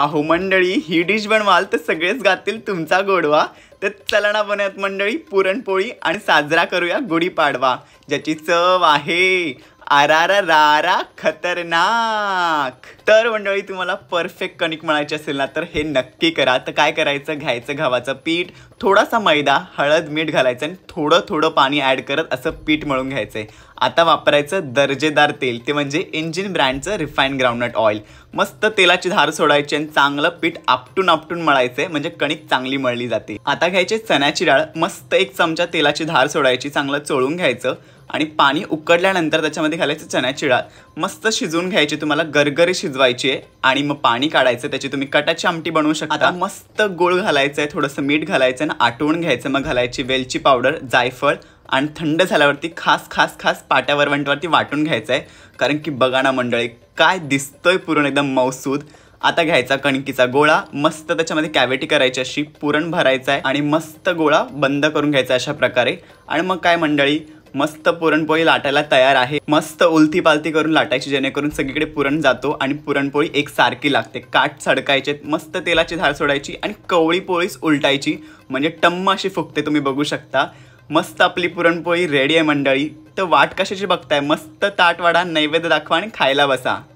अहो मंडळी ही डिश बनवाल तर सगळेच गातील तुमचा गोडवा तर चला ना बनवत मंडळी पुरणपोळी आणि साजरा करूया गुढीपाडवा ज्याची चव आहे आरारा रारा खतरनाक तर मंडळी तुम्हाला परफेक्ट कणिक म्हणायची असेल ना तर हे नक्की करा तर काय करायचं घ्यायचं घावाचं पीठ थोडासा मैदा हळद मीठ घालायचं आणि थोडं थोडं पाणी ॲड करत असं पीठ मळून घ्यायचं आता वापरायचं दर्जेदार तेल ते म्हणजे इंजिन ब्रँडचं रिफाईन ग्राउंडनट ऑइल मस्त तेलाची धार सोडायची आणि चांगलं पीठ आपटून आपटून मळायचं म्हणजे कणिक चांगली मळली जाते आता घ्यायचे चण्याची डाळ मस्त एक चमचा तेलाची धार सोडायची चांगलं चोळून घ्यायचं आणि पाणी उकडल्यानंतर त्याच्यामध्ये घालायचं चण्याची डाळ मस्त शिजवून घ्यायची तुम्हाला गरगरी शिजवायची आहे आणि मग पाणी काढायचं त्याची तुम्ही कटाची आमटी बनवू शकता मस्त गोळ घालायचं आहे थोडंसं मीठ घालायचं आणि आटवून घ्यायचं मग घालायची वेलची पावडर जायफळ आणि थंड झाल्यावरती खास खास खास पाट्यावर वंटवरती वाटून घ्यायचं आहे कारण की बघा मंडळी काय दिसतोय पुरण एकदम मौसूद आता घ्यायचा कणकीचा गोळा मस्त त्याच्यामध्ये कॅव्हेटी करायची अशी पुरण भरायचा आहे आणि मस्त गोळा बंद करून घ्यायचा अशा प्रकारे आणि मग काय मंडळी मस्त पुरणपोळी लाटायला तयार आहे मस्त उलथी पालती करून लाटायची जेणेकरून सगळीकडे पुरण जातो आणि पुरणपोळी एक सारखी लागते काठ सडकायचे मस्त तेलाची धार सोडायची आणि कवळी पोळीच उलटायची म्हणजे टम्म अशी फुकते तुम्ही बघू शकता मस्त आपली पुरणपोळी रेडी आहे मंडळी तर वाट कशाची बघताय मस्त ताटवाडा नैवेद्य दाखवा आणि खायला बसा